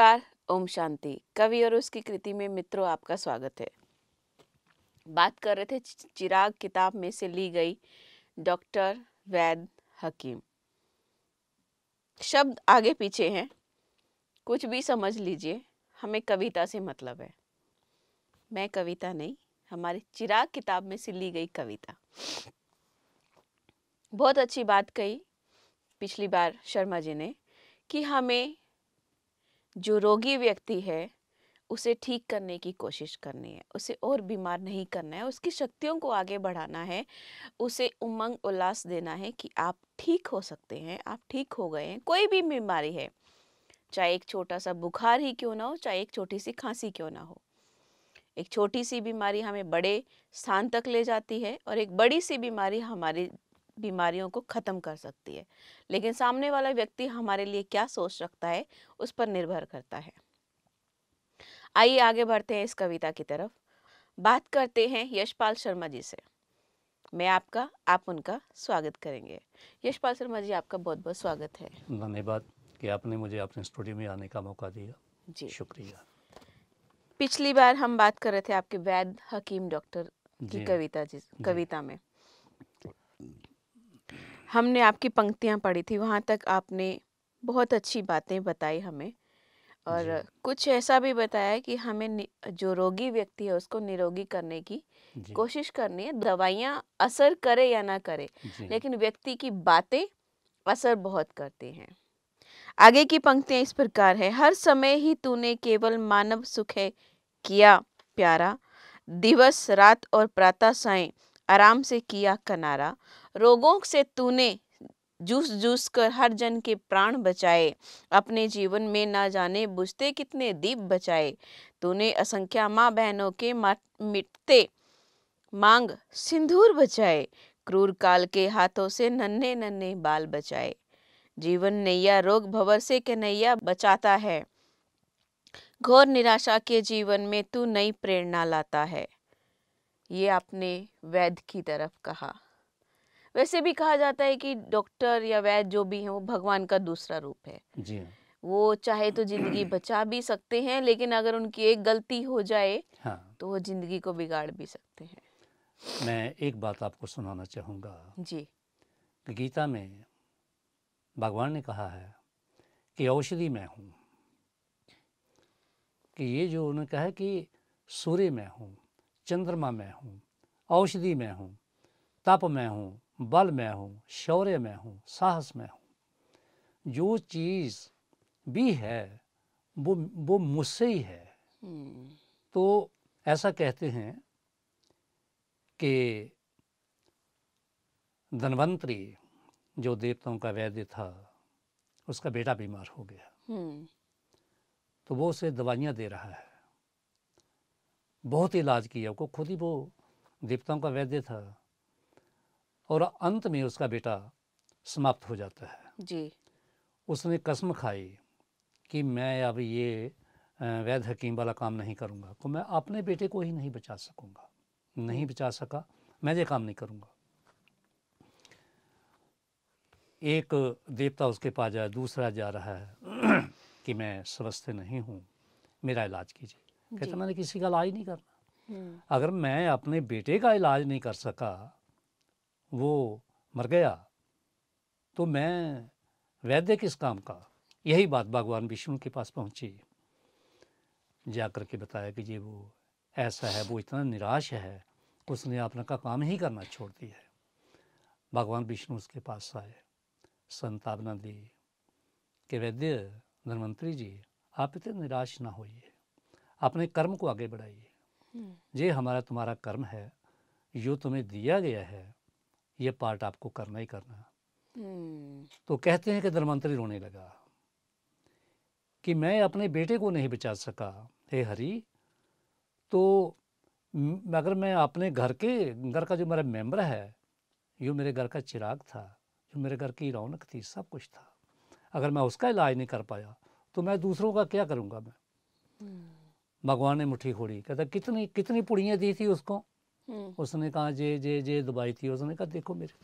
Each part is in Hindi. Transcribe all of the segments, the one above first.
नमस्कार ओम शांति कवि और उसकी कृति में मित्रों आपका स्वागत है बात कर रहे थे चिराग किताब में से ली गई डॉक्टर वैद हकीम शब्द आगे पीछे हैं कुछ भी समझ लीजिए हमें कविता से मतलब है मैं कविता नहीं हमारी चिराग किताब में से ली गई कविता बहुत अच्छी बात कही पिछली बार शर्मा जी ने कि हमें जो रोगी व्यक्ति है उसे ठीक करने की कोशिश करनी है उसे और बीमार नहीं करना है उसकी शक्तियों को आगे बढ़ाना है उसे उमंग उल्लास देना है कि आप ठीक हो सकते हैं आप ठीक हो गए हैं कोई भी बीमारी है चाहे एक छोटा सा बुखार ही क्यों ना हो चाहे एक छोटी सी खांसी क्यों ना हो एक छोटी सी बीमारी हमें बड़े स्थान तक ले जाती है और एक बड़ी सी बीमारी हमारी बीमारियों को ख़त्म कर सकती है लेकिन सामने वाला व्यक्ति हमारे लिए क्या सोच रखता है उस पर निर्भर करता है आइए आगे बढ़ते हैं इस कविता की तरफ बात करते हैं यशपाल शर्मा जी से मैं आपका आप उनका स्वागत करेंगे यशपाल शर्मा जी आपका बहुत बहुत स्वागत है धन्यवाद कि आपने मुझे अपने स्टूडियो में आने का मौका दिया जी शुक्रिया पिछली बार हम बात कर रहे थे आपके वैद हकीम डॉक्टर की कविता जिस कविता में हमने आपकी पंक्तियाँ पढ़ी थी वहाँ तक आपने बहुत अच्छी बातें बताई हमें और कुछ ऐसा भी बताया कि हमें जो रोगी व्यक्ति है उसको निरोगी करने की कोशिश करनी है दवाइयाँ असर करे या ना करे लेकिन व्यक्ति की बातें असर बहुत करती हैं आगे की पंक्तियाँ इस प्रकार है हर समय ही तूने केवल मानव सुख है किया प्यारा दिवस रात और प्रातः साय आराम से किया कनारा रोगों से तूने जूस जूस कर हर जन के प्राण बचाए अपने जीवन में ना जाने बुझते कितने दीप बचाए तूने असंख्या माँ बहनों के मिटते मांग सिंदूर बचाए क्रूर काल के हाथों से नन्हे नन्हे बाल बचाए जीवन नैया रोग भवर से कन्हैया बचाता है घोर निराशा के जीवन में तू नई प्रेरणा लाता है ये आपने वैद्य की तरफ कहा वैसे भी कहा जाता है कि डॉक्टर या वैद्य जो भी है वो भगवान का दूसरा रूप है जी हाँ। वो चाहे तो जिंदगी बचा भी सकते हैं लेकिन अगर उनकी एक गलती हो जाए हाँ। तो वो जिंदगी को बिगाड़ भी सकते हैं मैं एक बात आपको सुनाना चाहूँगा जी गीता में भगवान ने कहा है कि औषधि मैं हूँ कि ये जो उन्होंने कहा है कि सूर्य मैं हूँ चंद्रमा मैं हूँ औषधि मैं हूँ तप मैं हूँ बल में हूँ शौर्य में हूँ साहस में हूँ जो चीज़ भी है वो वो मुझसे ही है हम्म। तो ऐसा कहते हैं कि धनवंतरी जो देवताओं का वैद्य था उसका बेटा बीमार हो गया हम्म। तो वो उसे दवाइयाँ दे रहा है बहुत इलाज किया उसको खुद ही वो देवताओं का वैद्य था और अंत में उसका बेटा समाप्त हो जाता है जी उसने कसम खाई कि मैं अब ये वैध हकीम वाला काम नहीं करूँगा तो मैं अपने बेटे को ही नहीं बचा सकूँगा नहीं बचा सका मैं ये काम नहीं करूँगा एक देवता उसके पास जाए दूसरा जा रहा है कि मैं स्वस्थ नहीं हूँ मेरा इलाज कीजिए कहते मैंने किसी का इलाज नहीं करना हम्म। अगर मैं अपने बेटे का इलाज नहीं कर सका वो मर गया तो मैं वैद्य किस काम का यही बात भगवान विष्णु के पास पहुंची जाकर के बताया कि ये वो ऐसा है वो इतना निराश है उसने अपना का काम ही करना छोड़ दिया है भगवान विष्णु उसके पास आए संतावना दी कि वैद्य धनवंतरी जी आप इतने निराश ना होइए अपने कर्म को आगे बढ़ाइए ये हम्म। हमारा तुम्हारा कर्म है जो तुम्हें दिया गया है ये पार्ट आपको करना ही करना हम्म। तो कहते हैं कि धर्मांतरी रोने लगा कि मैं अपने बेटे को नहीं बचा सका हे हरी तो अगर मैं अपने घर के घर का जो मेरा मेंबर है जो मेरे घर का चिराग था जो मेरे घर की रौनक थी सब कुछ था अगर मैं उसका इलाज नहीं कर पाया तो मैं दूसरों का क्या करूँगा मैं हम्म। भगवान ने मुठ्ठी खोड़ी कहता कितनी कितनी पुड़ियाँ दी थी उसको हम्म। उसने कहा जे जे जे दबाई थी उसने कहा देखो मेरे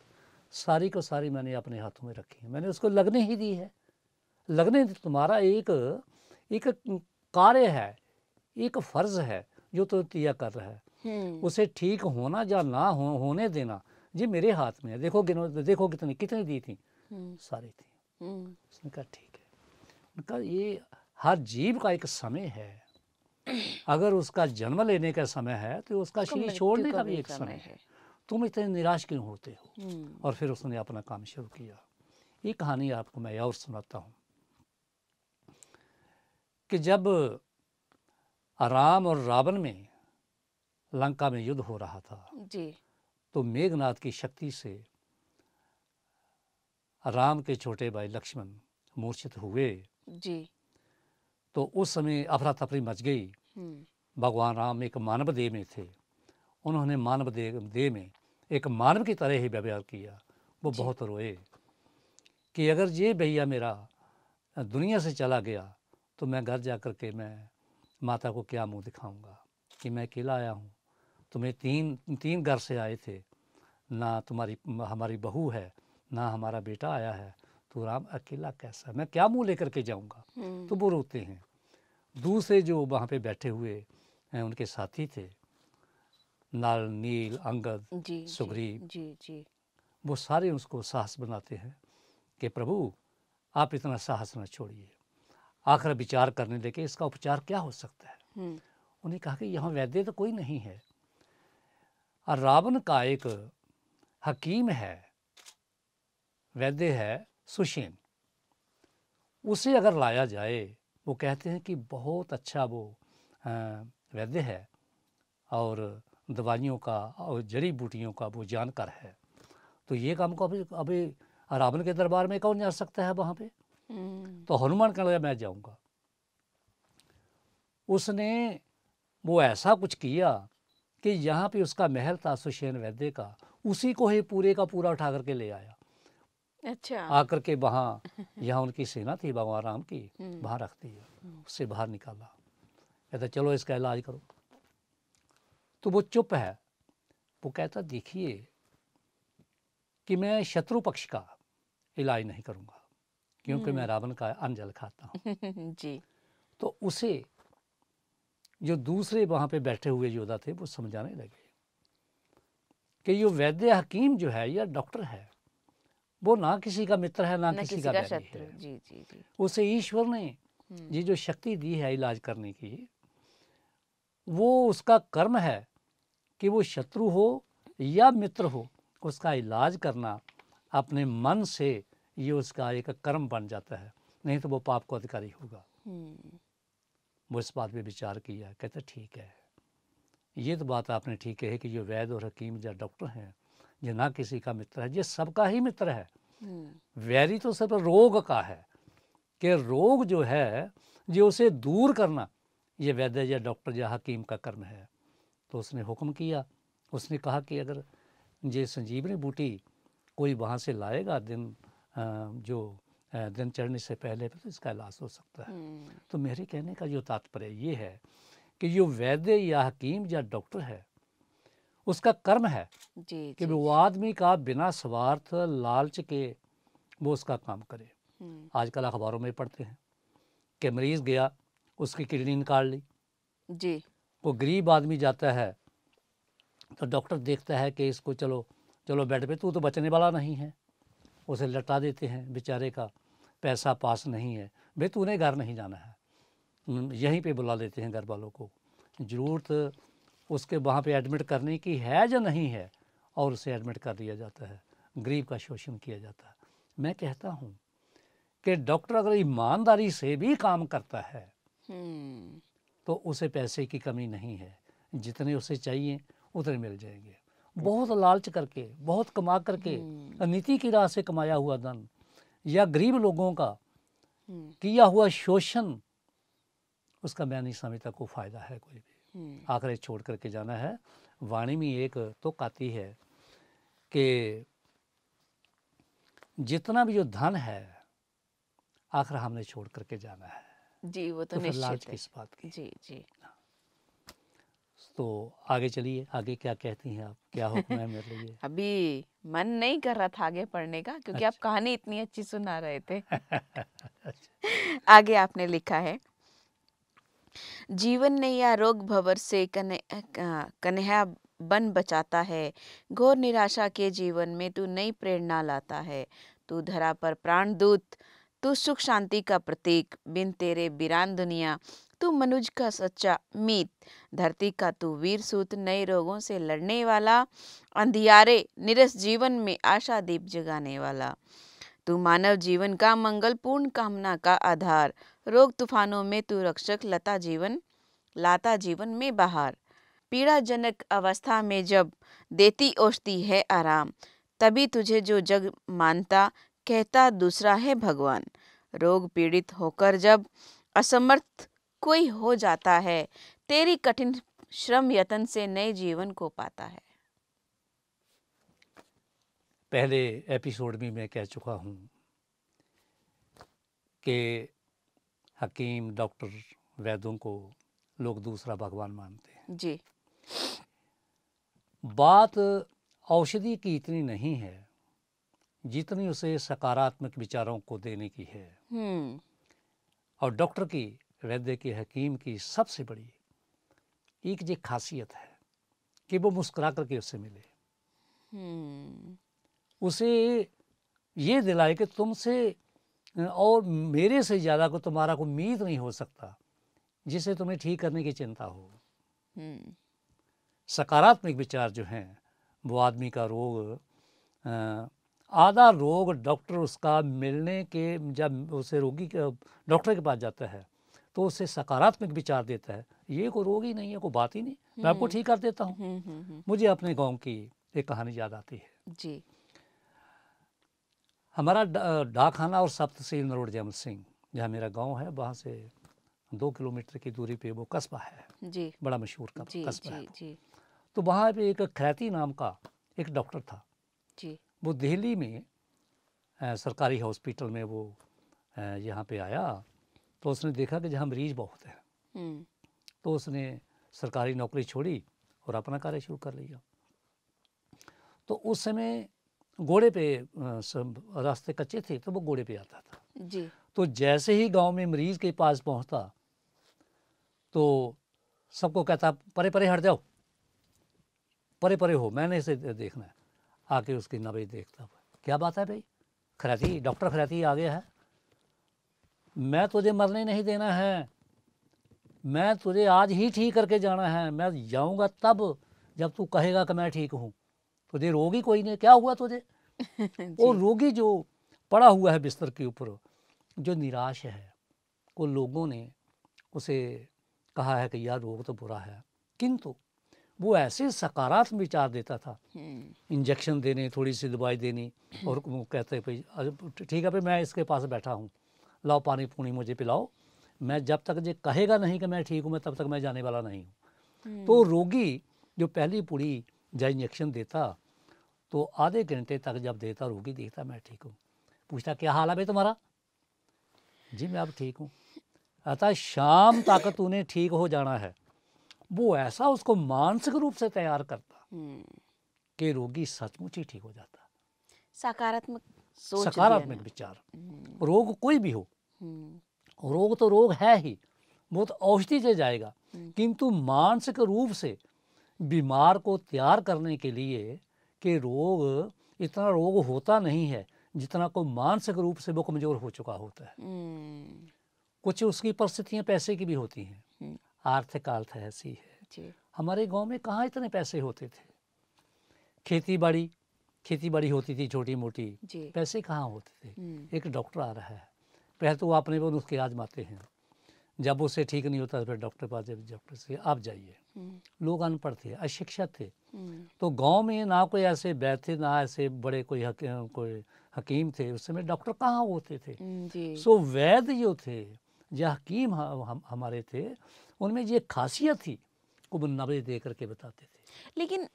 सारी को सारी मैंने अपने हाथों में रखी है मैंने उसको लगने ही दी है लगने तो तुम्हारा एक एक कार्य है एक फर्ज है जो तो तिया कर रहा है हम्म। उसे ठीक होना या ना हो, होने देना ये मेरे हाथ में है देखो गिनो देखो कितनी कितनी दी थी हम्म। सारी थी उसने कहा ठीक है उनका ये हर जीव का एक समय है अगर उसका जन्म लेने का समय है तो उसका शरीर छोड़ने का भी एक समय है तुम इतने निराश क्यों होते हो हम्म। और फिर उसने अपना काम शुरू किया ये कहानी आपको मैं और सुनाता हूँ कि जब राम और रावण में लंका में युद्ध हो रहा था जी तो मेघनाथ की शक्ति से राम के छोटे भाई लक्ष्मण मूर्छित हुए जी तो उस समय अफरा तफरी मच गई हम्म। भगवान राम एक मानव देह में थे उन्होंने मानव देह दे में एक मानव की तरह ही व्यवहार किया वो बहुत रोए कि अगर ये भैया मेरा दुनिया से चला गया तो मैं घर जा कर के मैं माता को क्या मुंह दिखाऊंगा कि मैं अकेला आया हूँ तुम्हें तीन तीन घर से आए थे ना तुम्हारी हमारी बहू है ना हमारा बेटा आया है तो राम अकेला कैसा मैं क्या मुंह लेकर के जाऊंगा हम्म। तो वो रोते हैं दूसरे जो वहाँ पे बैठे हुए हैं उनके साथी थे नाल नील अंगद जी, सुग्रीव जी, जी जी वो सारे उसको साहस बनाते हैं कि प्रभु आप इतना साहस न छोड़िए आखिर विचार करने लगे इसका उपचार क्या हो सकता है हम्म। उन्हें कहा कि यहाँ वैद्य तो कोई नहीं है और रावण का एक हकीम है वैद्य है सुशीन उसे अगर लाया जाए वो कहते हैं कि बहुत अच्छा वो वैद्य है और दवाइयों का और जड़ी बूटियों का वो जानकार है तो ये काम को अभी अभी रावण के दरबार में कौन जा सकता है वहाँ पे हम्म। तो हनुमान कहने लगा मैं जाऊँगा उसने वो ऐसा कुछ किया कि यहाँ पे उसका महल था सुशेन वैद्य का उसी को ही पूरे का पूरा उठा करके ले आया अच्छा आकर के वहाँ यहाँ उनकी सेना थी भगवान राम की वहाँ रख दी उससे बाहर निकाला कहता चलो इसका इलाज करो तो वो चुप है वो कहता देखिए कि मैं शत्रु पक्ष का इलाज नहीं करूँगा क्योंकि मैं हम्म। रावण का अंजल खाता हूँ जी तो उसे जो दूसरे वहाँ पे बैठे हुए योद्धा थे वो समझाने लगे कि ये वैद्य हकीम जो है या डॉक्टर है वो ना किसी का मित्र है ना, ना किसी, किसी का शत्रु जी जी जी उसे ईश्वर ने हम्म। ये जो शक्ति दी है इलाज करने की वो उसका कर्म है कि वो शत्रु हो या मित्र हो उसका इलाज करना अपने मन से ये उसका एक कर्म बन जाता है नहीं तो वो पाप को अधिकारी होगा हम्म। वो इस बात पे विचार किया कहते ठीक है ये तो बात आपने ठीक है कि जो वैद्य और हकीम या डॉक्टर हैं ये ना किसी का मित्र है ये सबका ही मित्र है हम्म। वैरी तो सिर्फ रोग का है कि रोग जो है ये उसे दूर करना ये वैद्य या डॉक्टर या हकीम का कर्म है तो उसने हुक्म किया उसने कहा कि अगर ये संजीवनी बूटी कोई वहाँ से लाएगा दिन जो दिन चढ़ने से पहले तो इसका इलाज हो सकता है हम्म। तो मेरे कहने का जो तात्पर्य ये है कि जो वैद्य या हकीम या डॉक्टर है उसका कर्म है जी, कि जी, वो आदमी का बिना स्वार्थ लालच के वो उसका काम करे हम्म। आजकल अखबारों में पढ़ते हैं कि मरीज गया उसकी किडनी निकाल ली जी वो गरीब आदमी जाता है तो डॉक्टर देखता है कि इसको चलो चलो बेड पे तू तो बचने वाला नहीं है उसे लटा देते हैं बेचारे का पैसा पास नहीं है भाई तूने घर नहीं जाना है यहीं पे बुला लेते हैं घर वालों को ज़रूरत उसके वहाँ पे एडमिट करने की है या नहीं है और उसे एडमिट कर दिया जाता है गरीब का शोषण किया जाता है मैं कहता हूँ कि डॉक्टर अगर ईमानदारी से भी काम करता है हम्म। तो उसे पैसे की कमी नहीं है जितने उसे चाहिए उतने मिल जाएंगे बहुत लालच करके बहुत कमा करके हम्म। नीति की राह से कमाया हुआ धन या गरीब लोगों का हम्म। किया हुआ शोषण उसका मैं नहीं समझता कोई फ़ायदा है कोई भी आखिर छोड़ करके जाना है वाणी में एक तो काती है कि जितना भी जो धन है आखिर हमने छोड़ करके जाना है जी वो तो, तो निश्चित है किस बात की जी जी हाँ। तो आगे चलिए आगे क्या कहती हैं आप क्या हुक्म है मेरे लिए अभी मन नहीं कर रहा था आगे पढ़ने का क्योंकि अच्छा। आप कहानी इतनी अच्छी सुना रहे थे अच्छा। आगे आपने लिखा है जीवन ने या रोग भवर से कन्ह कन्हैया बन बचाता है घोर निराशा के जीवन में तू नई प्रेरणा लाता है तू धरा पर प्राण दूत तू सुख शांति का प्रतीक बिन तेरे बिरान दुनिया तू मनुज का सच्चा मीत धरती का तू वीर सूत नए रोगों से लड़ने वाला अंधियारे निरस जीवन में आशा दीप जगाने वाला तू मानव जीवन का मंगल पूर्ण कामना का आधार रोग तूफानों में तू रक्षक लता जीवन लाता जीवन में बहार पीड़ाजनक अवस्था में जब देती ओछती है आराम तभी तुझे जो जग मानता कहता दूसरा है भगवान रोग पीड़ित होकर जब असमर्थ कोई हो जाता है तेरी कठिन श्रम यतन से नए जीवन को पाता है पहले एपिसोड में मैं कह चुका हूँ कि हकीम डॉक्टर वैद्यों को लोग दूसरा भगवान मानते हैं जी बात औषधि की इतनी नहीं है जितनी उसे सकारात्मक विचारों को देने की है हम्म। और डॉक्टर की वैद्य की हकीम की सबसे बड़ी एक जी खासियत है कि वो मुस्कुरा करके उससे मिले हम्म। उसे ये दिलाए कि तुमसे और मेरे से ज़्यादा को तुम्हारा को उम्मीद नहीं हो सकता जिसे तुम्हें ठीक करने की चिंता हो हम्म। सकारात्मक विचार जो हैं वो आदमी का रोग आधा रोग डॉक्टर उसका मिलने के जब उसे रोगी डॉक्टर के पास जाता है तो उसे सकारात्मक विचार देता है ये कोई रोग ही नहीं है कोई बात ही नहीं मैं आपको हम्म। ठीक कर देता हूँ हम्म, मुझे अपने गांव की एक कहानी याद आती है जी हमारा डाकखाना और सप्तसीन रोड जमल सिंह जहाँ मेरा गांव है वहाँ से दो किलोमीटर की दूरी पे वो कस्बा है जी बड़ा मशहूर कस्बा है जी तो वहाँ पे एक खैती नाम का एक डॉक्टर था जी वो दिल्ली में सरकारी हॉस्पिटल में वो यहाँ पे आया तो उसने देखा कि जहाँ मरीज बहुत हैं हम्म। तो उसने सरकारी नौकरी छोड़ी और अपना कार्य शुरू कर लिया तो उस समय घोड़े पे सब रास्ते कच्चे थे तो वो घोड़े पे आता था जी तो जैसे ही गांव में मरीज के पास पहुंचता तो सबको कहता परे परे हट जाओ परे परे हो मैंने इसे देखना है आके उसकी नबे देखता हुआ क्या बात है भाई खराती डॉक्टर खराती आ गया है मैं तुझे मरने नहीं देना है मैं तुझे आज ही ठीक करके जाना है मैं जाऊंगा तब जब तू कहेगा कि मैं ठीक हूँ तुझे रोग ही कोई नहीं क्या हुआ तुझे वो रोगी जो पड़ा हुआ है बिस्तर के ऊपर जो निराश है वो लोगों ने उसे कहा है कि यार रोग तो बुरा है किंतु वो ऐसे सकारात्मक विचार देता था हम्म। इंजेक्शन देने थोड़ी सी दवाई देनी और वो कहते भाई ठीक है भाई मैं इसके पास बैठा हूँ लाओ पानी पूनी मुझे पिलाओ मैं जब तक ये कहेगा नहीं कि मैं ठीक हूँ मैं तब तक मैं जाने वाला नहीं हूँ हम्म। तो रोगी जो पहली पुड़ी जब इंजेक्शन देता तो आधे घंटे तक जब देता रोगी देखता मैं ठीक हूँ पूछता क्या हाल है भाई तुम्हारा जी मैं अब ठीक हूँ अतः शाम तक तूने ठीक हो जाना है वो ऐसा उसको मानसिक रूप से तैयार करता हम्म। कि रोगी सचमुच ही ठीक हो जाता सकारात्मक सकारात्मक विचार हम्म। रोग कोई भी हो हम्म। रोग तो रोग है ही वो तो औषधि से जाएगा किंतु मानसिक रूप से बीमार को तैयार करने के लिए कि रोग इतना रोग होता नहीं है जितना को मानसिक रूप से वो कमज़ोर हो चुका होता है हम्म। कुछ उसकी परिस्थितियाँ पैसे की भी होती हैं हम्म। आर्थिक अर्थ ऐसी है हमारे गांव में कहाँ इतने पैसे होते थे खेती बाड़ी खेती बाड़ी होती थी छोटी मोटी पैसे कहाँ होते थे हम्म। एक डॉक्टर आ रहा है पहले तो वो अपने पर नुस्खे आजमाते हैं जब उससे ठीक नहीं होता तो फिर डॉक्टर पास डॉक्टर से आप जाइए हम्म। लोग अनपढ़ थे अशिक्षित थे हम्म। तो गांव में ना कोई ऐसे बैठ थे ना ऐसे बड़े कोई हक, कोई हकीम थे उस समय डॉक्टर कहाँ होते थे हम्म, सो वैद्य जो थे या हकीम हम, हम हमारे थे उनमें ये खासियत थी को नबे दे करके बताते थे लेकिन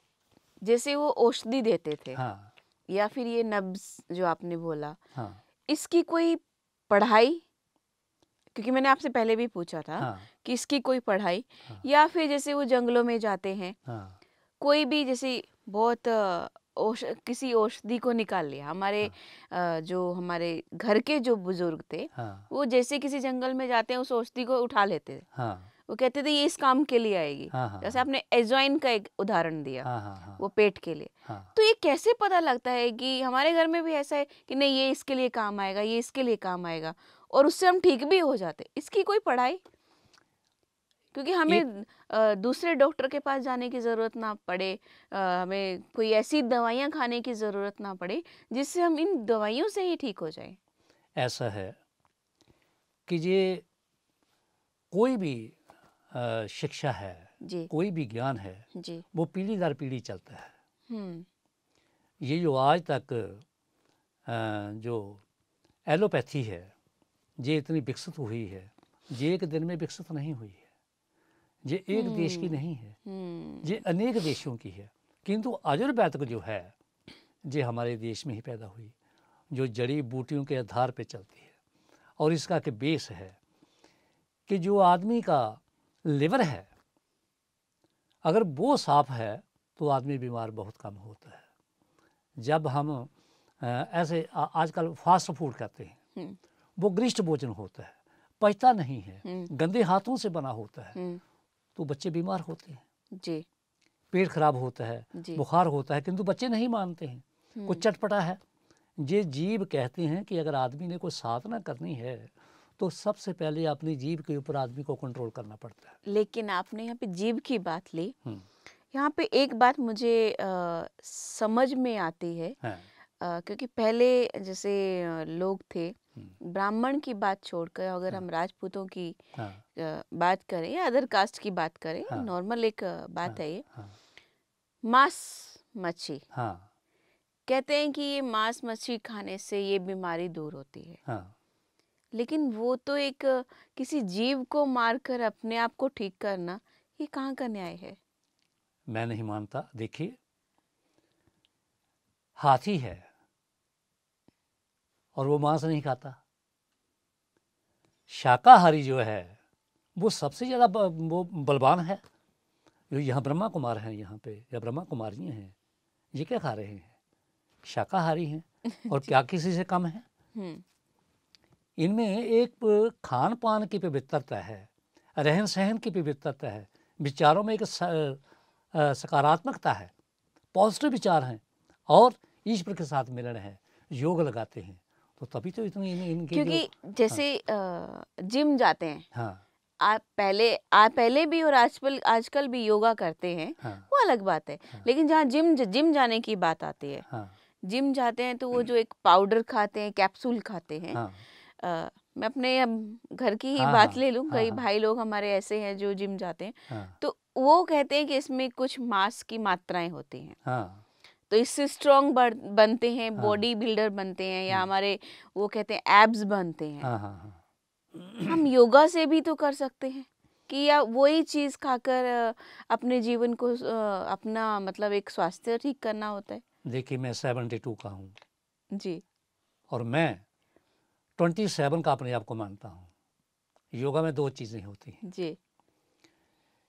जैसे वो औषधि देते थे हाँ या फिर ये नब्ज जो आपने बोला हाँ इसकी कोई पढ़ाई क्योंकि मैंने आपसे पहले भी पूछा था हाँ। कि इसकी कोई पढ़ाई हाँ। या फिर जैसे वो जंगलों में जाते हैं हाँ। कोई भी जैसे बहुत ओश, किसी औषधि को निकाल लिया हमारे हाँ। जो हमारे घर के जो बुजुर्ग थे हाँ। वो जैसे किसी जंगल में जाते हैं उस औषधि को उठा लेते थे हाँ। वो कहते थे ये इस काम के लिए आएगी हाँ, हाँ जैसे हाँ। आपने एजॉइन का एक उदाहरण दिया हाँ, हाँ, हाँ, वो पेट के लिए हाँ, तो ये कैसे पता लगता है कि हमारे घर में भी ऐसा है कि नहीं ये इसके लिए काम आएगा ये इसके लिए काम आएगा और उससे हम ठीक भी हो जाते इसकी कोई पढ़ाई क्योंकि हमें दूसरे डॉक्टर के पास जाने की ज़रूरत ना पड़े हमें कोई ऐसी दवाइयाँ खाने की ज़रूरत ना पड़े जिससे हम इन दवाइयों से ही ठीक हो जाए ऐसा है कि ये कोई भी शिक्षा है जी कोई भी ज्ञान है जी वो पीढ़ी दर पीढ़ी चलता है ये जो आज तक जो एलोपैथी है ये इतनी विकसित हुई है ये एक दिन में विकसित नहीं हुई है ये एक देश की हम्म, नहीं है ये हम्म। अनेक देशों की है किंतु आयुर्वेद जो है ये हमारे देश में ही पैदा हुई जो जड़ी बूटियों के आधार पर चलती है और इसका एक बेस है कि जो आदमी का लिवर है अगर वो साफ है तो आदमी बीमार बहुत कम होता है जब हम ऐसे आजकल फास्ट फूड खाते हैं हम्म। वो ग्रिष्ट भोजन होता है पचता नहीं है हम्म। गंदे हाथों से बना होता है हम्म। तो बच्चे बीमार होते हैं जी पेट खराब होता है बुखार होता है किंतु बच्चे नहीं मानते हैं हम्म। कुछ चटपटा है ये जीव कहते हैं कि अगर आदमी ने कोई साधना करनी है तो सबसे पहले अपनी जीव के ऊपर आदमी को कंट्रोल करना पड़ता है लेकिन आपने यहाँ पे जीव की बात ली यहाँ पे एक बात मुझे आ, समझ में आती है, है। हाँ। आ, क्योंकि पहले जैसे लोग थे ब्राह्मण की बात छोड़कर अगर हम हाँ। राजपूतों हाँ। की बात करें या अदर कास्ट की बात करें नॉर्मल एक बात है ये हाँ। मांस मच्छी कहते हैं कि ये मांस मच्छी खाने से ये बीमारी दूर होती है लेकिन वो तो एक किसी जीव को मारकर अपने आप को ठीक करना ये कहाँ का न्याय है मैं नहीं मानता देखिए हाथी है और वो मांस नहीं खाता शाकाहारी जो है वो सबसे ज़्यादा वो बलवान है जो यहाँ ब्रह्मा कुमार हैं यहाँ पे या ब्रह्मा कुमार जी हैं ये क्या खा रहे हैं शाकाहारी हैं और क्या किसी से कम है हम्म। इनमें एक खान पान की पवित्रता है रहन सहन की पवित्रता है विचारों में एक सकारात्मकता है पॉजिटिव विचार हैं और ईश्वर के साथ मिलन है योग लगाते हैं तो तभी तो इतनी इन, इनके क्योंकि हाँ। जैसे हाँ, जिम जाते हैं हाँ, आप पहले आप पहले भी और आजकल आजकल भी योगा करते हैं हाँ, वो अलग बात है हाँ, लेकिन जहाँ जिम जिम जाने की बात आती है हाँ, जिम जाते हैं तो वो हम्म। जो एक पाउडर खाते हैं कैप्सूल खाते हैं हाँ, आ, मैं अपने अब घर की ही हाँ, बात हाँ। ले लूँ हाँ, कई भाई लोग हमारे ऐसे हैं जो जिम जाते हैं तो वो कहते हैं कि इसमें कुछ मास की मात्राएं होती हैं हाँ, तो इससे स्ट्रॉन्ग बनते हैं बॉडी हाँ। बिल्डर बनते हैं या हाँ। हमारे वो कहते हैं एब्स बनते हैं हाँ, हम योगा से भी तो कर सकते हैं कि या वही चीज़ खाकर अपने जीवन को अपना मतलब एक स्वास्थ्य ठीक करना होता है देखिए मैं सेवेंटी टू का हूँ जी और मैं ट्वेंटी सेवन का अपने आप को मानता हूँ योगा में दो चीज़ें होती हैं जी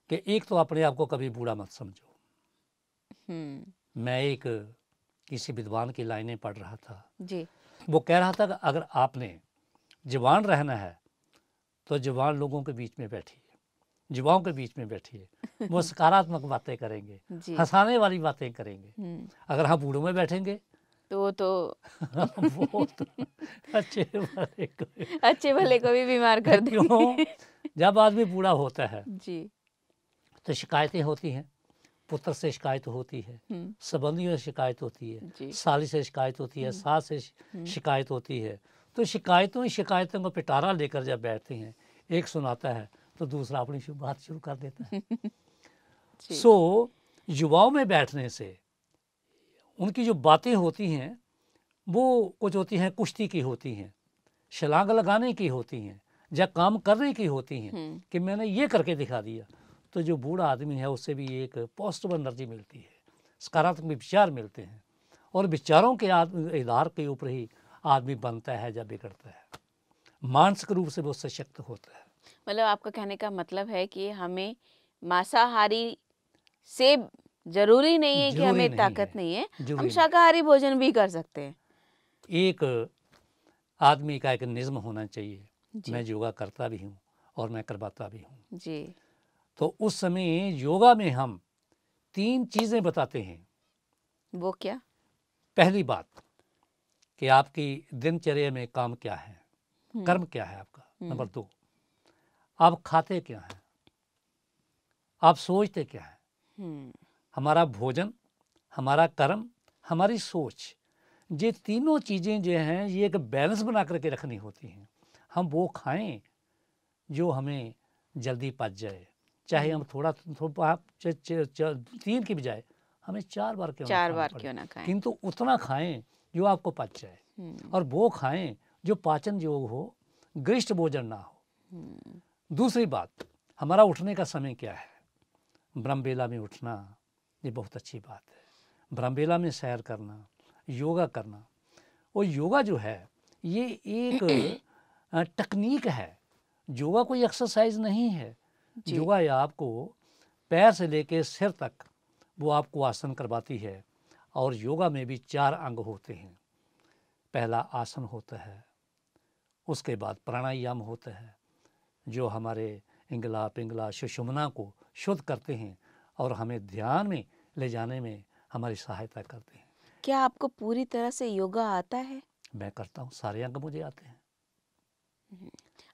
कि एक तो अपने आप को कभी बूढ़ा मत समझो हम्म। मैं एक किसी विद्वान की लाइनें पढ़ रहा था जी वो कह रहा था कि अगर आपने जवान रहना है तो जवान लोगों के बीच में बैठिए युवाओं के बीच में बैठिए वो सकारात्मक बातें करेंगे हंसाने वाली बातें करेंगे हम्म। अगर हम बूढ़ों में बैठेंगे तो तो वो तो अच्छे भले को अच्छे भले को भी बीमार कर देंगे जब आदमी बूढ़ा होता है जी तो शिकायतें होती हैं पुत्र से शिकायत होती है हम्म। संबंधियों से शिकायत होती है साली से शिकायत होती है हम्म। सास से हम्म। शिकायत होती है तो शिकायतों ही शिकायतों का पिटारा लेकर जब बैठते हैं एक सुनाता है तो दूसरा अपनी बात शुरू कर देता है सो so, युवाओं में बैठने से उनकी जो बातें होती हैं वो कुछ होती हैं कुश्ती की होती हैं शलांग लगाने की होती हैं या काम करने की होती हैं कि मैंने ये करके दिखा दिया तो जो बूढ़ा आदमी है उससे भी एक पॉजिटिव एनर्जी मिलती है सकारात्मक विचार मिलते हैं और विचारों के आधार के ऊपर ही आदमी बनता है या बिगड़ता है मानसिक रूप से वो सशक्त होता है मतलब आपका कहने का मतलब है कि हमें मांसाहारी से जरूरी नहीं है जरूरी कि हमें नहीं ताकत है। नहीं है हम शाकाहारी भोजन भी कर सकते हैं एक आदमी का एक निज्म होना चाहिए मैं योगा करता भी हूँ और मैं करवाता भी हूँ जी तो उस समय योगा में हम तीन चीज़ें बताते हैं वो क्या पहली बात कि आपकी दिनचर्या में काम क्या है हम्म। कर्म क्या है आपका हम्म। नंबर दो आप खाते क्या हैं आप सोचते क्या है हम्म। हमारा भोजन हमारा कर्म हमारी सोच ये तीनों चीज़ें जो हैं ये एक बैलेंस बना करके रखनी होती हैं हम वो खाएं जो हमें जल्दी पच जाए चाहे हम थोड़ा थोड़ा तीन की बजाय हमें चार बार क्यों चार बार क्यों ना खाएं किंतु उतना खाएं जो आपको पच जाए हम्म। और वो खाएं जो पाचन योग हो गृष्ट भोजन ना हो हम्म। दूसरी बात हमारा उठने का समय क्या है ब्रह्मबेला में उठना ये बहुत अच्छी बात है ब्रह्मबेला में सैर करना योगा करना और योगा जो है ये एक तकनीक है योगा कोई एक्सरसाइज नहीं है युवा आपको पैर से लेके सिर तक वो आपको आसन करवाती है और योगा में भी चार अंग होते हैं पहला आसन होता है उसके बाद प्राणायाम होता है जो हमारे इंगला पिंगला सुषुमना को शुद्ध करते हैं और हमें ध्यान में ले जाने में हमारी सहायता करते हैं क्या आपको पूरी तरह से योगा आता है मैं करता हूँ सारे अंग मुझे आते हैं हम्म।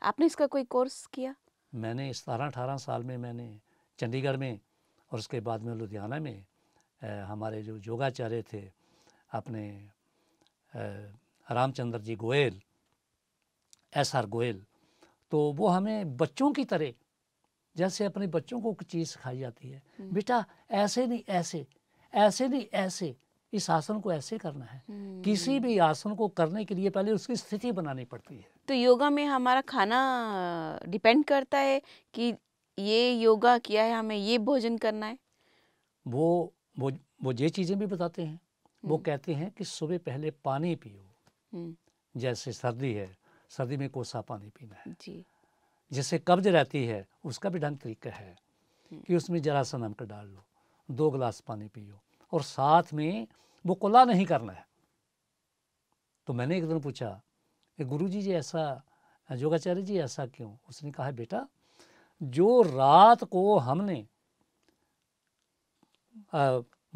आपने इसका कोई कोर्स किया मैंने सतारह अठारह साल में मैंने चंडीगढ़ में और उसके बाद में लुधियाना में हमारे जो योगाचार्य थे अपने रामचंद्र जी गोयल एस आर गोयल तो वो हमें बच्चों की तरह जैसे अपने बच्चों को चीज़ सिखाई जाती है हम्म। बेटा ऐसे नहीं ऐसे ऐसे नहीं ऐसे इस आसन को ऐसे करना है हम्म। किसी भी आसन को करने के लिए पहले उसकी स्थिति बनानी पड़ती है तो योगा में हमारा खाना डिपेंड करता है कि ये योगा किया है हमें ये भोजन करना है वो वो वो ये चीज़ें भी बताते हैं वो हम्म। कहते हैं कि सुबह पहले पानी पियो हम्म। जैसे सर्दी है सर्दी में कोसा पानी पीना है जी जैसे कब्ज रहती है उसका भी ढंग तरीका है कि उसमें जरा सा नमक डाल लो दो गिलास पानी पियो और साथ में वो कुला नहीं करना है तो मैंने एक दिन पूछा गुरु जी जी ऐसा योगाचार्य जी ऐसा क्यों उसने कहा बेटा जो रात को हमने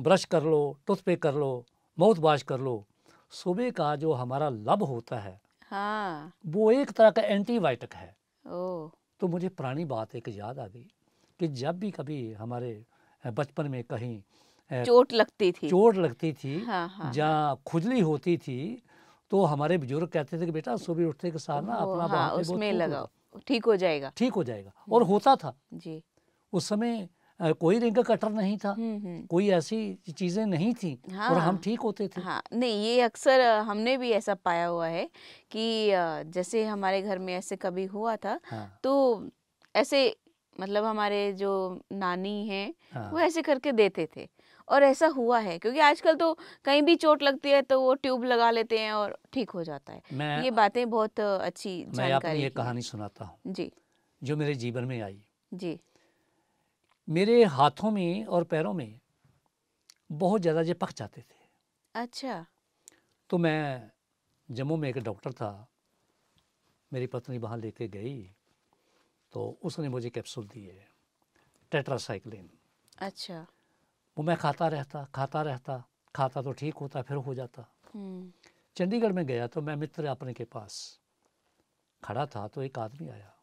ब्रश कर लो टूथपेक कर लो माउथ वाश कर लो सुबह का जो हमारा लब होता है हाँ। वो एक तरह का एंटीबायोटिक है ओ। तो मुझे पुरानी बात एक याद आ गई कि जब भी कभी हमारे बचपन में कहीं चोट लगती थी चोट लगती थी हाँ, हाँ, जहाँ हाँ। खुजली होती थी तो हमारे बुजुर्ग कहते थे कि बेटा सुबह उठते के साथ ना अपना हाँ, उसमें लगाओ ठीक हो जाएगा ठीक हो जाएगा हम्म। और होता था जी उस समय कोई रिंग कटर नहीं था हम्म, हम्म। कोई ऐसी चीजें नहीं थी हाँ, और हम हाँ। ठीक होते थे हाँ नहीं ये अक्सर हमने भी ऐसा पाया हुआ है कि जैसे हमारे घर में ऐसे कभी हुआ था हाँ, तो ऐसे मतलब हमारे जो नानी हैं हाँ, वो ऐसे करके देते थे और ऐसा हुआ है क्योंकि आजकल तो कहीं भी चोट लगती है तो वो ट्यूब लगा लेते हैं और ठीक हो जाता है ये बातें बहुत अच्छी मैं आपको ये कहानी सुनाता हूँ जी जो मेरे जीवन में आई जी मेरे हाथों में और पैरों में बहुत ज़्यादा जे पक जाते थे अच्छा तो मैं जम्मू में एक डॉक्टर था मेरी पत्नी वहाँ लेके गई तो उसने मुझे कैप्सूल दिए टेट्रासाइक्लिन अच्छा वो मैं खाता रहता खाता रहता खाता तो ठीक होता फिर हो जाता हम्म। चंडीगढ़ में गया तो मैं मित्र अपने के पास खड़ा था तो एक आदमी आया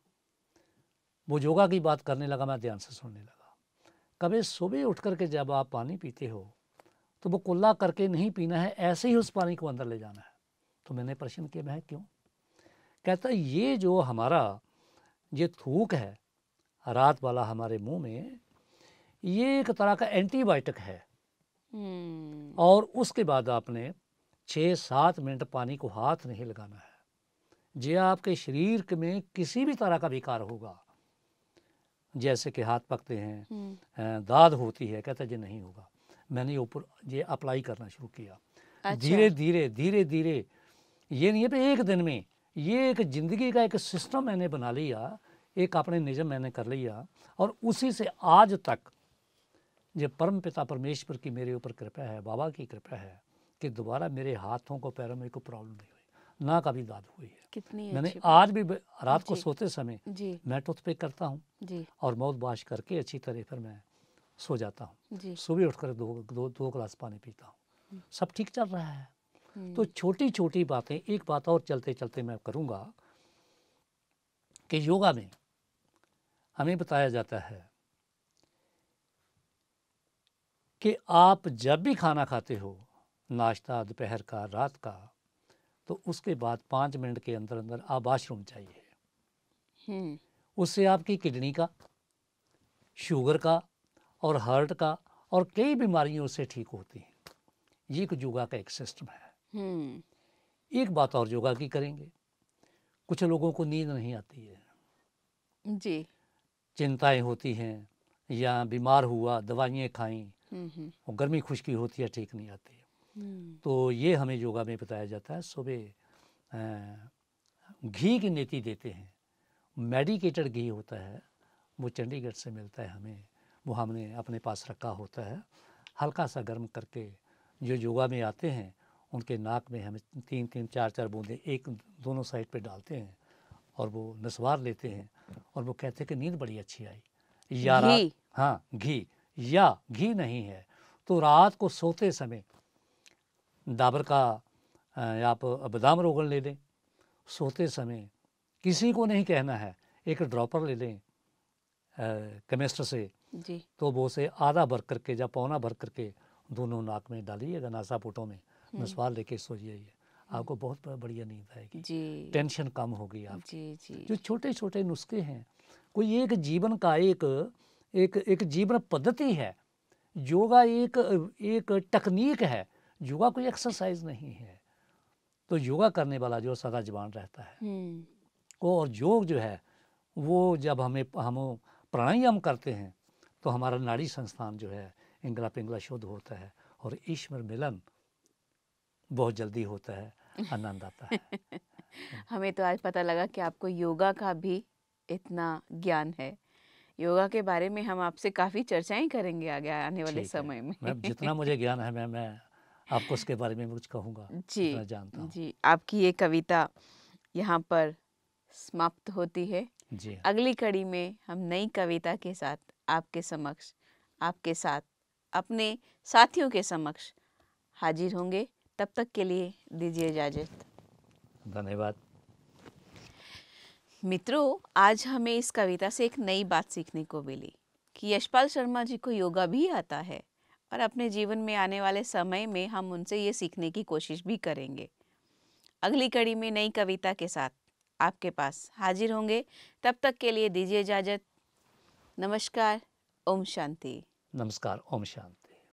वो योगा की बात करने लगा मैं ध्यान से सुनने लगा कभी सुबह उठ करके जब आप पानी पीते हो तो वो कुल्ला करके नहीं पीना है ऐसे ही उस पानी को अंदर ले जाना है तो मैंने प्रश्न किया मैं क्यों कहता ये जो हमारा ये थूक है रात वाला हमारे मुंह में ये एक तरह का एंटीबायोटिक है हम्म। और उसके बाद आपने छः सात मिनट पानी को हाथ नहीं लगाना है जे आपके शरीर में किसी भी तरह का विकार होगा जैसे कि हाथ पकते हैं हम्म। दाद होती है कहते जी नहीं होगा मैंने ऊपर ये अप्लाई करना शुरू किया अच्छा। धीरे अच्छा। धीरे धीरे धीरे ये नहीं है एक दिन में ये एक ज़िंदगी का एक सिस्टम मैंने बना लिया एक अपने निजम मैंने कर लिया और उसी से आज तक ये परम पिता परमेश्वर की मेरे ऊपर कृपा है बाबा की कृपा है कि दोबारा मेरे हाथों को पैरों में कोई प्रॉब्लम नहीं हुई ना कभी दाद हुई है कितनी मैंने आज भी रात को सोते समय मैं टूथपिक करता हूँ और माउथ वाश करके अच्छी तरह फिर मैं सो जाता हूँ सुबह उठकर दो दो दो गिलास पानी पीता हूँ हम्म। सब ठीक चल रहा है हम्म। तो छोटी छोटी बातें एक बात और चलते चलते मैं करूँगा कि योगा में हमें बताया जाता है कि आप जब भी खाना खाते हो नाश्ता दोपहर का रात का तो उसके बाद पाँच मिनट के अंदर अंदर आप वाशरूम हम्म। चाहिए उससे आपकी किडनी का शुगर का और हार्ट का और कई बीमारियों से ठीक होती हैं ये एक योगा का एक सिस्टम है हम्म। एक बात और योगा की करेंगे कुछ लोगों को नींद नहीं आती है जी चिंताएं होती हैं या बीमार हुआ दवाइयाँ खाई और गर्मी खुश्की होती है ठीक नहीं आती है हम्म। तो ये हमें योगा में बताया जाता है सुबह घी की नीति देते हैं मेडिकेटेड घी होता है वो चंडीगढ़ से मिलता है हमें वो हमने अपने पास रखा होता है हल्का सा गर्म करके जो योगा में आते हैं उनके नाक में हमें तीन तीन चार चार बूंदें एक दोनों साइड पे डालते हैं और वो नसवार लेते हैं और वो कहते हैं कि नींद बड़ी अच्छी आई यारा हाँ घी या घी नहीं है तो रात को सोते समय डाबर का आप बादाम रोगन ले लें सोते समय किसी को नहीं कहना है एक ड्रॉपर ले लें केमिस्ट से जी तो वो से आधा भर करके या पौना भर करके दोनों नाक में डालिएगा नासा पोटों में नसवाल हम्म। लेके सो जाइए आपको बहुत बढ़िया नींद आएगी जी टेंशन कम होगी आप जी जी जो छोटे छोटे नुस्खे हैं कोई एक जीवन का एक एक एक जीवन पद्धति है योगा एक एक तकनीक है योगा कोई एक्सरसाइज नहीं है तो योगा करने वाला जो सदा जवान रहता है हम्म। और योग जो है वो जब हमें हम प्राणायाम करते हैं तो हमारा नाड़ी संस्थान जो है इंगला पिंगला शुद्ध होता है और ईश्वर मिलन बहुत जल्दी होता है आनंद आता है हमें तो आज पता लगा कि आपको योगा का भी इतना ज्ञान है योगा के बारे में हम आपसे काफ़ी चर्चाएं करेंगे आगे आने वाले समय में मैं जितना मुझे ज्ञान है मैं मैं आपको उसके बारे में कुछ कहूँगा जी जानता जी आपकी ये कविता यहाँ पर समाप्त होती है जी अगली कड़ी में हम नई कविता के साथ आपके समक्ष आपके साथ अपने साथियों के समक्ष हाजिर होंगे तब तक के लिए दीजिए इजाज़त धन्यवाद मित्रों आज हमें इस कविता से एक नई बात सीखने को मिली कि यशपाल शर्मा जी को योगा भी आता है और अपने जीवन में आने वाले समय में हम उनसे ये सीखने की कोशिश भी करेंगे अगली कड़ी में नई कविता के साथ आपके पास हाजिर होंगे तब तक के लिए दीजिए इजाज़त नमस्कार ओम शांति नमस्कार ओम शांति